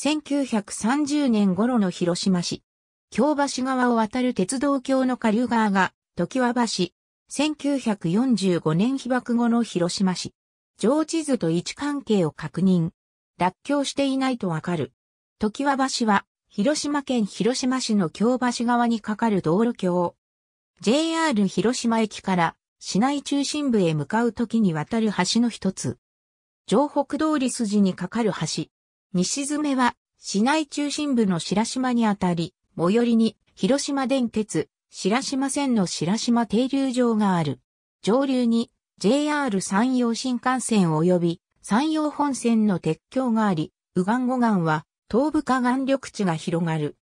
1930年頃の広島市。京橋川を渡る鉄道橋の下流側が、時和橋。1945年被爆後の広島市。上地図と位置関係を確認。脱橋していないとわかる。時和橋は、広島県広島市の京橋側に架かる道路橋。JR 広島駅から市内中心部へ向かう時に渡る橋の一つ。城北通り筋に架かる橋。西詰は市内中心部の白島にあたり、最寄りに広島電鉄白島線の白島停留場がある。上流に JR 山陽新幹線及び山陽本線の鉄橋があり、右岸五岸は東部下岸緑地が広がる。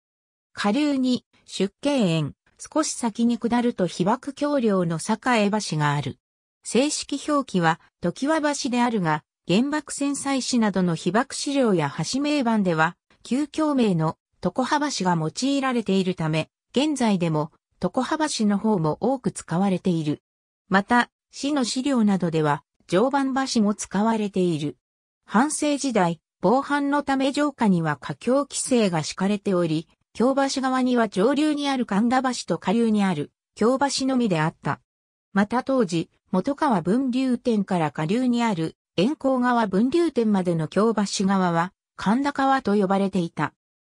下流に出景園、少し先に下ると被爆橋梁の栄橋がある。正式表記は常盤橋であるが、原爆戦災史などの被爆資料や橋名板では、旧京名の床幅橋が用いられているため、現在でも床幅橋の方も多く使われている。また、市の資料などでは、常磐橋も使われている。反省時代、防犯のため城下には下橋規制が敷かれており、京橋側には上流にある神田橋と下流にある京橋のみであった。また当時、元川分流店から下流にある沿江川分流点までの京橋側は神田川と呼ばれていた。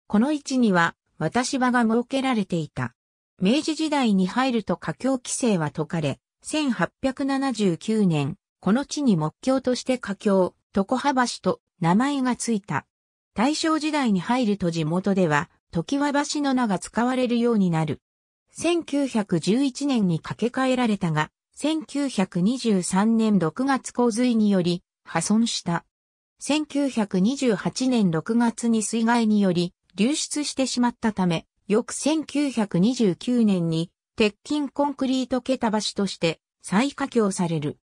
この位置には渡し場が設けられていた。明治時代に入ると華橋規制は解かれ、1879年、この地に木橋として華橋、床葉橋と名前がついた。大正時代に入ると地元では、時葉橋の名が使われるようになる。1911年に架け替えられたが、1923年6月洪水により、破損した。1928年6月に水害により流出してしまったため、翌1929年に鉄筋コンクリート桁橋として再架橋される。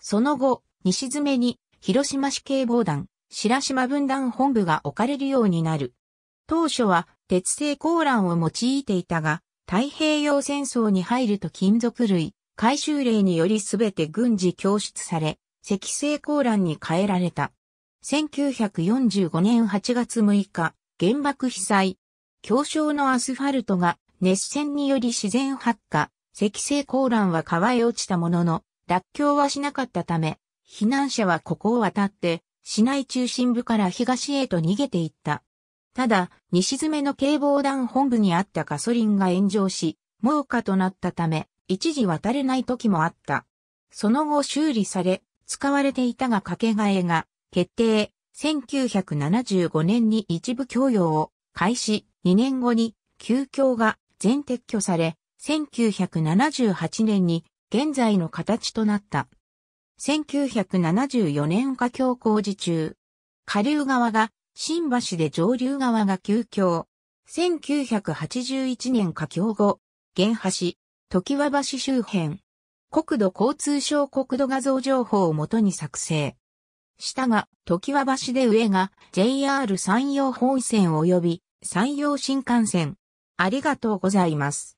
その後、西詰めに広島市警防団、白島分団本部が置かれるようになる。当初は鉄製鋼卵を用いていたが、太平洋戦争に入ると金属類、回収令により全て軍事供出され、石星鉱欄に変えられた。1945年8月6日、原爆被災。強小のアスファルトが熱線により自然発火。石星鉱欄は川へ落ちたものの、脱橋はしなかったため、避難者はここを渡って、市内中心部から東へと逃げていった。ただ、西詰めの警防団本部にあったガソリンが炎上し、猛火となったため、一時渡れない時もあった。その後修理され、使われていたが掛け替えが決定。1975年に一部供用を開始。2年後に旧橋が全撤去され、1978年に現在の形となった。1974年下橋工事中、下流側が新橋で上流側が旧橋。1981年下橋後、原橋、時和橋周辺、国土交通省国土画像情報をもとに作成。下が、時は橋で上が、JR 山陽本線及び、山陽新幹線。ありがとうございます。